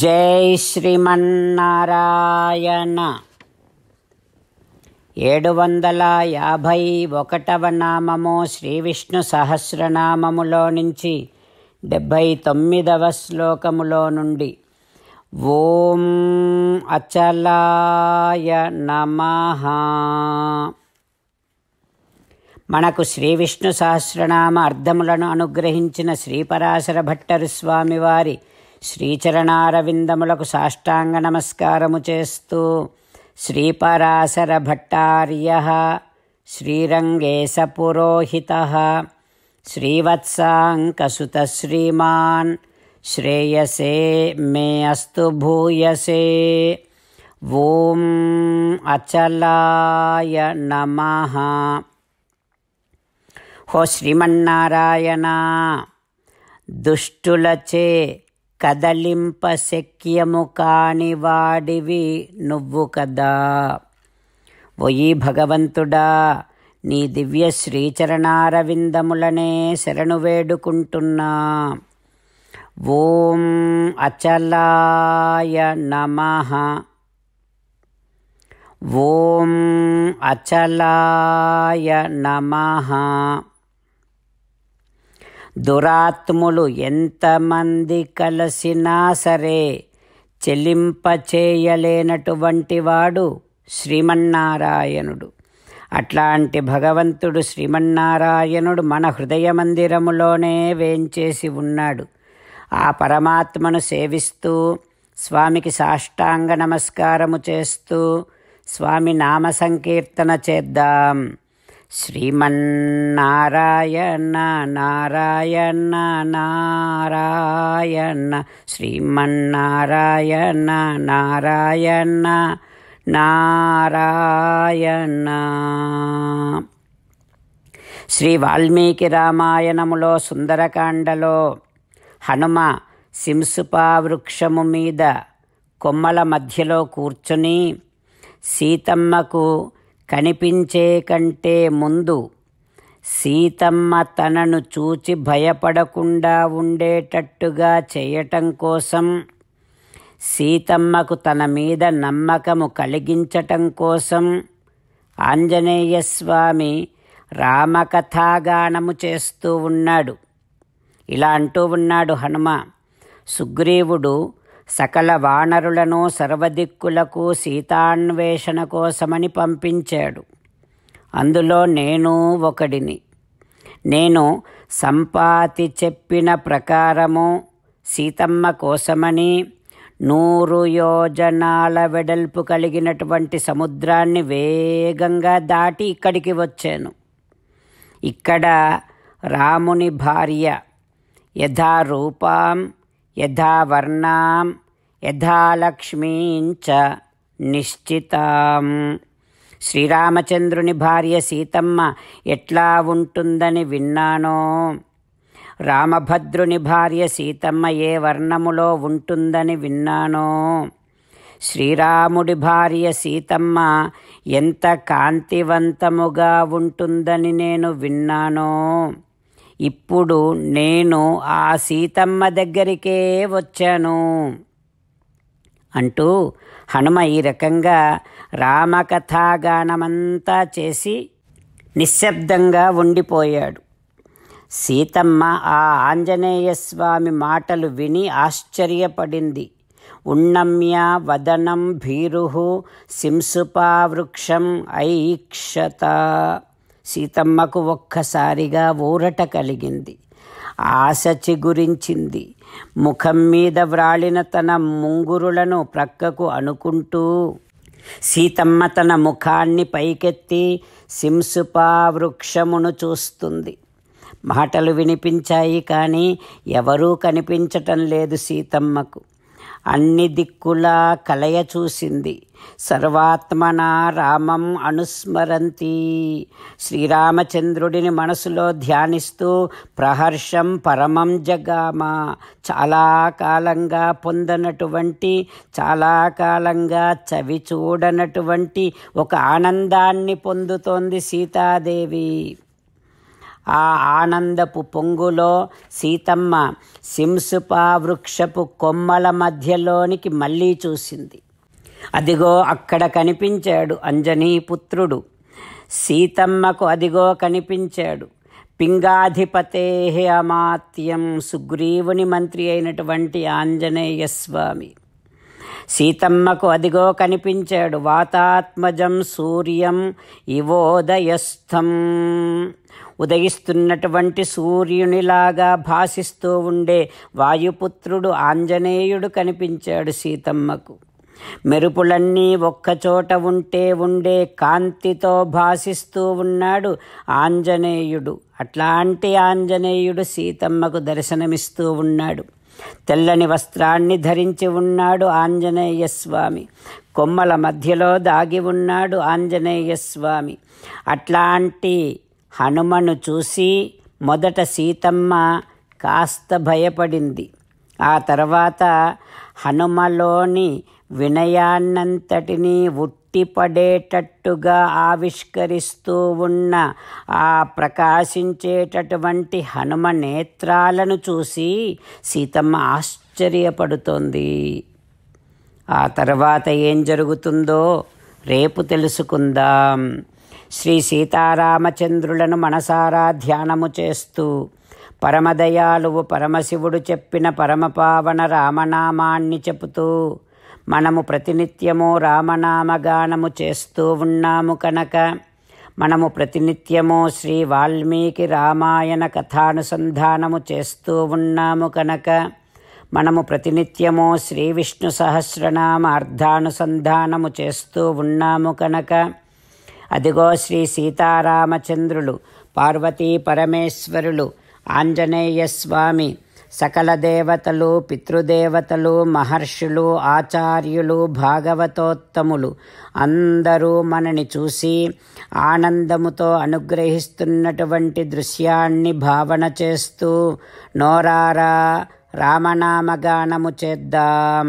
జై శ్రీమన్నారాయణ ఏడు వందల యాభై ఒకటవ నామము శ్రీ విష్ణు సహస్రనామములో నుంచి డెబ్భై తొమ్మిదవ శ్లోకములో నుండి ఓం అచలాయ నమ మనకు శ్రీ విష్ణు సహస్రనామ అర్థములను అనుగ్రహించిన శ్రీపరాశర భట్టరు స్వామివారి వారి శ్రీచరణారవిందములకు సాష్టాంగ నమస్కారము చేస్తూ శ్రీపరాశర భట్టార్య శ్రీరంగేశ పురోహిత శ్రీవత్సాంకసుత శ్రీమాన్ శ్రేయసే మే అస్తు భూయసే ఓం అచలాయ నమ హో శ్రీమన్నారాయణ దుష్టులచే కదలింపశక్యము కాని వాడివి నువ్వు కదా ఒయి భగవంతుడా నీ దివ్య శ్రీచరణారవిందములనే శరణు వేడుకుంటున్నా ఓం అచలాయ నమ ఓం అచలాయ నమ దురాత్ములు ఎంతమంది కలిసినా సరే చెల్లింపచేయలేనటువంటి వాడు శ్రీమన్నారాయణుడు అట్లాంటి భగవంతుడు శ్రీమన్నారాయణుడు మన హృదయ మందిరములోనే వేంచేసి ఉన్నాడు ఆ పరమాత్మను సేవిస్తూ స్వామికి సాష్టాంగ నమస్కారము చేస్తూ స్వామి నామ సంకీర్తన చేద్దాం శ్రీమన్నారాయణ నారాయణ నారాయణ శ్రీమన్నారాయణ నారాయణ నారాయణ శ్రీ వాల్మీకి రామాయణములో సుందరకాండలో హనుమ సింసుపా వృక్షము మీద కొమ్మల మధ్యలో కూర్చుని సీతమ్మకు కనిపించే కంటే ముందు సీతమ్మ తనను చూచి భయపడకుండా ఉండేటట్టుగా చేయటం కోసం సీతమ్మకు తన మీద నమ్మకము కలిగించటం కోసం ఆంజనేయ స్వామి రామకథాగానము చేస్తూ ఉన్నాడు ఇలా అంటూ ఉన్నాడు హనుమ సుగ్రీవుడు సకల వానరులను సర్వదిక్కులకు సీతాన్వేషణ కోసమని పంపించాడు అందులో నేను ఒకడిని నేను సంపాతి చెప్పిన ప్రకారము సీతమ్మ కోసమని నూరు యోజనాల వెడల్పు కలిగినటువంటి సముద్రాన్ని వేగంగా దాటి ఇక్కడికి వచ్చాను ఇక్కడ రాముని భార్య యథారూపాం యథా వర్ణాం యథాలక్ష్మీంచ నిశ్చితాం శ్రీరామచంద్రుని భార్య సీతమ్మ ఎట్లా ఉంటుందని విన్నానో రామభద్రుని భార్య సీతమ్మ ఏ వర్ణములో ఉంటుందని విన్నానో శ్రీరాముడి భార్య సీతమ్మ ఎంత కాంతివంతముగా ఉంటుందని నేను విన్నానో ఇప్పుడు నేను ఆ సీతమ్మ దగ్గరికే వచ్చాను అంటూ హనుమ ఈ రకంగా రామకథాగానమంతా చేసి నిశ్శబ్దంగా ఉండిపోయాడు సీతమ్మ ఆ ఆంజనేయస్వామి మాటలు విని ఆశ్చర్యపడింది ఉన్నమ్య వదనం భీరు వృక్షం ఐక్షత సీతమ్మకు ఒక్కసారిగా ఊరట కలిగింది ఆశ చిగురించింది ముఖం మీద వ్రాలిన తన ముంగురులను ప్రక్కకు అనుకుంటూ సీతమ్మ తన ముఖాన్ని పైకెత్తి సింసుపా వృక్షమును చూస్తుంది మాటలు వినిపించాయి కానీ ఎవరూ కనిపించటం లేదు సీతమ్మకు అన్ని దిక్కులా కలయ చూసింది సర్వాత్మన రామం అనుస్మరంతి శ్రీరామచంద్రుడిని మనసులో ధ్యానిస్తూ ప్రహర్షం పరమం జగామ చాలా కాలంగా పొందనటువంటి చాలా కాలంగా చవి చూడనటువంటి ఒక ఆనందాన్ని పొందుతోంది సీతాదేవి ఆ ఆనందపు పొంగులో సీతమ్మ సింసుపా వృక్షపు కొమ్మల మధ్యలోనికి మళ్ళీ చూసింది అదిగో అక్కడ కనిపించాడు పుత్రుడు సీతమ్మకు అదిగో కనిపించాడు పింగాధిపతే అమాత్యం సుగ్రీవుని మంత్రి అయినటువంటి ఆంజనేయ స్వామి సీతమ్మకు అదిగో కనిపించాడు వాతాత్మజం సూర్యం ఇవోదయస్థం ఉదయిస్తున్నటువంటి సూర్యునిలాగా భాసిస్తూ ఉండే వాయుపుత్రుడు ఆంజనేయుడు కనిపించాడు సీతమ్మకు మెరుపులన్నీ ఒక్కచోట ఉంటే ఉండే కాంతితో భాసిస్తూ ఉన్నాడు ఆంజనేయుడు అట్లాంటి ఆంజనేయుడు సీతమ్మకు దర్శనమిస్తూ ఉన్నాడు తెల్లని వస్త్రాన్ని ధరించి ఉన్నాడు ఆంజనేయ స్వామి కొమ్మల మధ్యలో దాగి ఉన్నాడు ఆంజనేయ స్వామి అట్లాంటి హనుమను చూసి మొదట సీతమ్మ కాస్త భయపడింది ఆ తర్వాత హనుమలోని వినయాన్నంతటినీ ఉట్ ఉట్టిపడేటట్టుగా ఆవిష్కరిస్తూ ఉన్న ఆ ప్రకాశించేటటువంటి హనుమ నేత్రాలను చూసి సీతమ్మ ఆశ్చర్యపడుతోంది ఆ తర్వాత ఏం జరుగుతుందో రేపు తెలుసుకుందాం శ్రీ సీతారామచంద్రులను మనసారా ధ్యానము చేస్తూ పరమదయాలువు పరమశివుడు చెప్పిన పరమపావన రామనామాన్ని చెబుతూ మనము ప్రతినిత్యము రామనామగానము చేస్తూ ఉన్నాము కనుక మనము ప్రతినిత్యము శ్రీ వాల్మీకి రామాయణ కథానుసంధానము చేస్తూ ఉన్నాము కనుక మనము ప్రతినిత్యము శ్రీ విష్ణు సహస్రనామ అర్ధానుసంధానము చేస్తూ ఉన్నాము కనుక అదిగో శ్రీ సీతారామచంద్రులు పార్వతీ పరమేశ్వరులు ఆంజనేయ స్వామి సకల దేవతలు పితృదేవతలు మహర్షులు ఆచార్యులు భాగవతోత్తములు అందరూ మనని చూసి ఆనందముతో అనుగ్రహిస్తున్నటువంటి దృశ్యాన్ని భావన చేస్తూ నోరారా రామనామగానము చేద్దాం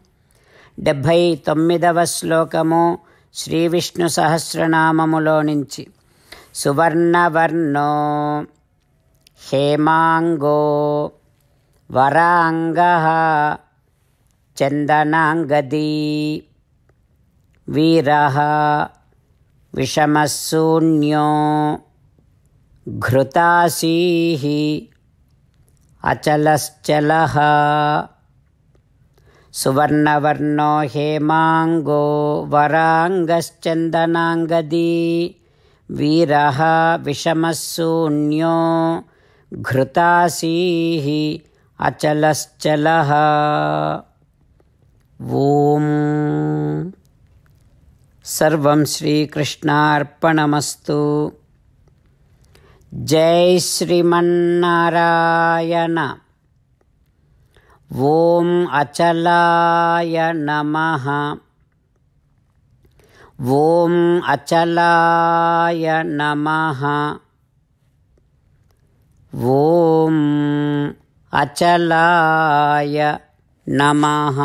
డెబ్భై తొమ్మిదవ శ్లోకము శ్రీ విష్ణు సహస్రనామములో నుంచి సువర్ణవర్ణో హేమాంగో వరాంగ చందనాంగదీ వీర విషమశూన్యో ఘృతాసీ అచలశ్చల सुवर्णवर्णो हेमाङ्गो वराङ्गश्चन्दनाङ्गदी वीरः विषमः शून्यो घृतासीः अचलश्चलः ओं सर्वं श्रीकृष्णार्पणमस्तु जयश्रीमन्नरायण अचलाय नमः ॐ अचलाय नमः ॐ अचलाय नमः